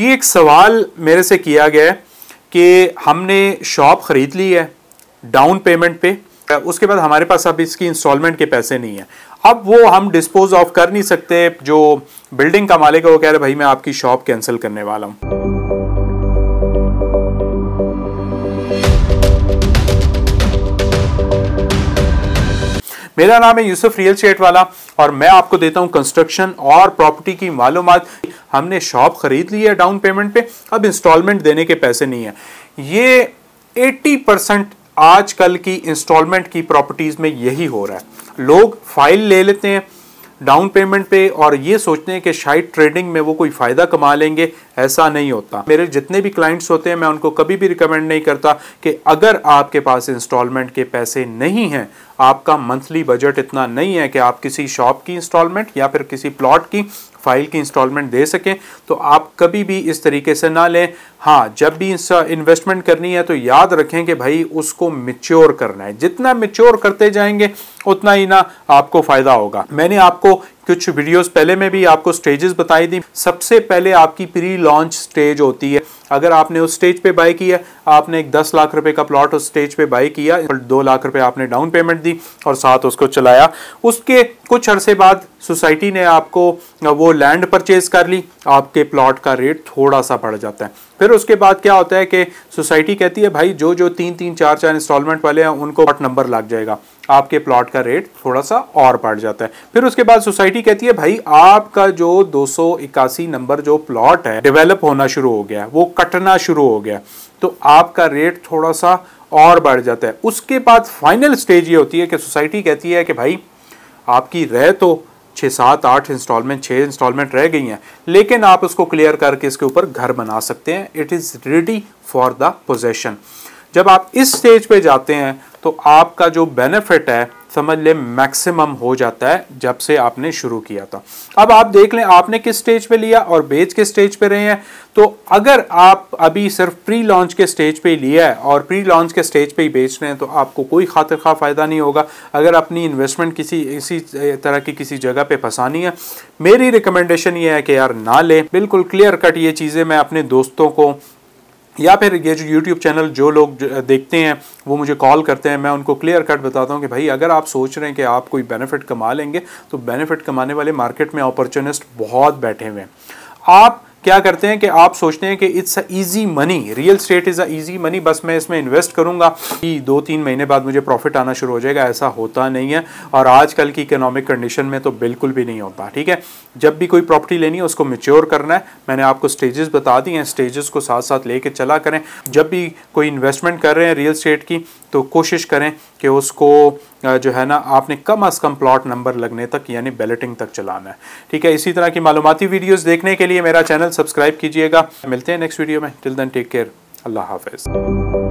जी एक सवाल मेरे से किया गया है कि हमने शॉप ख़रीद ली है डाउन पेमेंट पे उसके बाद हमारे पास अब इसकी इंस्टॉलमेंट के पैसे नहीं है अब वो हम डिस्पोज ऑफ कर नहीं सकते जो बिल्डिंग का मालिक है वो कह रहे भाई मैं आपकी शॉप कैंसिल करने वाला हूँ मेरा नाम है यूसुफ रियल स्टेट वाला और मैं आपको देता हूँ कंस्ट्रक्शन और प्रॉपर्टी की मालूम हमने शॉप खरीद ली है डाउन पेमेंट पे अब इंस्टॉलमेंट देने के पैसे नहीं है ये 80 परसेंट आजकल की इंस्टॉलमेंट की प्रॉपर्टीज़ में यही हो रहा है लोग फाइल ले लेते हैं डाउन पेमेंट पे और ये सोचते हैं कि शायद ट्रेडिंग में वो कोई फ़ायदा कमा लेंगे ऐसा नहीं होता मेरे जितने भी क्लाइंट्स होते हैं मैं उनको कभी भी रिकमेंड नहीं करता कि अगर आपके पास इंस्टॉलमेंट के पैसे नहीं हैं आपका मंथली बजट इतना नहीं है कि आप किसी शॉप की इंस्टॉलमेंट या फिर किसी प्लॉट की फाइल की इंस्टॉलमेंट दे सकें तो आप कभी भी इस तरीके से ना लें हाँ जब भी इन्वेस्टमेंट करनी है तो याद रखें कि भाई उसको मिच्योर करना है जितना मिच्योर करते जाएंगे उतना ही ना आपको फ़ायदा होगा मैंने आपको कुछ वीडियोस पहले में भी आपको स्टेजेस बताई दी सबसे पहले आपकी प्री लॉन्च स्टेज होती है अगर आपने उस स्टेज पे बाई किया आपने एक दस लाख रुपए का प्लॉट उस स्टेज पे बाई किया दो लाख रुपए आपने डाउन पेमेंट दी और साथ उसको चलाया उसके कुछ अरसे बाद सोसाइटी ने आपको वो लैंड परचेज कर ली आपके प्लॉट का रेट थोड़ा सा बढ़ जाता है फिर उसके बाद क्या होता है कि सोसाइटी कहती है भाई जो जो तीन तीन चार चार इंस्टॉलमेंट वाले हैं उनको प्लॉट नंबर लग जाएगा आपके प्लॉट का रेट थोड़ा सा और बढ़ जाता है फिर उसके बाद सोसाइटी कहती है भाई आपका जो दो नंबर जो प्लॉट है डेवलप होना शुरू हो गया है वो कटना शुरू हो गया तो आपका रेट थोड़ा सा और बढ़ जाता है उसके बाद फाइनल स्टेज ये होती है कि सोसाइटी कहती है कि भाई आपकी रह तो छः सात आठ इंस्टॉलमेंट छः इंस्टॉलमेंट रह गई हैं लेकिन आप उसको क्लियर करके इसके ऊपर घर बना सकते हैं it is ready for the possession जब आप इस स्टेज पे जाते हैं तो आपका जो बेनिफिट है समझ लें मैक्सिमम हो जाता है जब से आपने शुरू किया था अब आप देख लें आपने किस स्टेज पे लिया और बेच के स्टेज पे रहे हैं तो अगर आप अभी सिर्फ प्री लॉन्च के स्टेज पे ही लिया है और प्री लॉन्च के स्टेज पे ही बेच रहे हैं तो आपको कोई खातिर खा फ़ायदा नहीं होगा अगर अपनी इन्वेस्टमेंट किसी इसी तरह की किसी जगह पे फंसानी है मेरी रिकमेंडेशन ये है कि यार ना लें बिल्कुल क्लियर कट ये चीज़ें मैं अपने दोस्तों को या फिर ये जो यूट्यूब चैनल जो लोग देखते हैं वो मुझे कॉल करते हैं मैं उनको क्लियर कट बताता हूँ कि भाई अगर आप सोच रहे हैं कि आप कोई बेनिफिट कमा लेंगे तो बेनिफिट कमाने वाले मार्केट में अपॉर्चुनिस्ट बहुत बैठे हुए हैं आप क्या करते हैं कि आप सोचते हैं कि it's a easy money real estate is a easy money बस मैं इसमें इन्वेस्ट करूंगा कि दो तीन महीने बाद मुझे प्रॉफिट आना शुरू हो जाएगा ऐसा होता नहीं है और आजकल की इकोनॉमिक कंडीशन में तो बिल्कुल भी नहीं होता ठीक है जब भी कोई प्रॉपर्टी लेनी है उसको मेच्योर करना है मैंने आपको स्टेजेस बता दी हैं स्टेजेस को साथ साथ ले चला करें जब भी कोई इन्वेस्टमेंट कर रहे हैं रियल स्टेट की तो कोशिश करें कि उसको जो है ना आपने कम अज़ कम प्लॉट नंबर लगने तक यानी बैलेटिंग तक चलाना है ठीक है इसी तरह की मालूमती वीडियोज़ देखने के लिए मेरा चैनल सब्सक्राइब कीजिएगा मिलते हैं नेक्स्ट वीडियो में टिल देन टेक केयर अल्लाह हाफिज़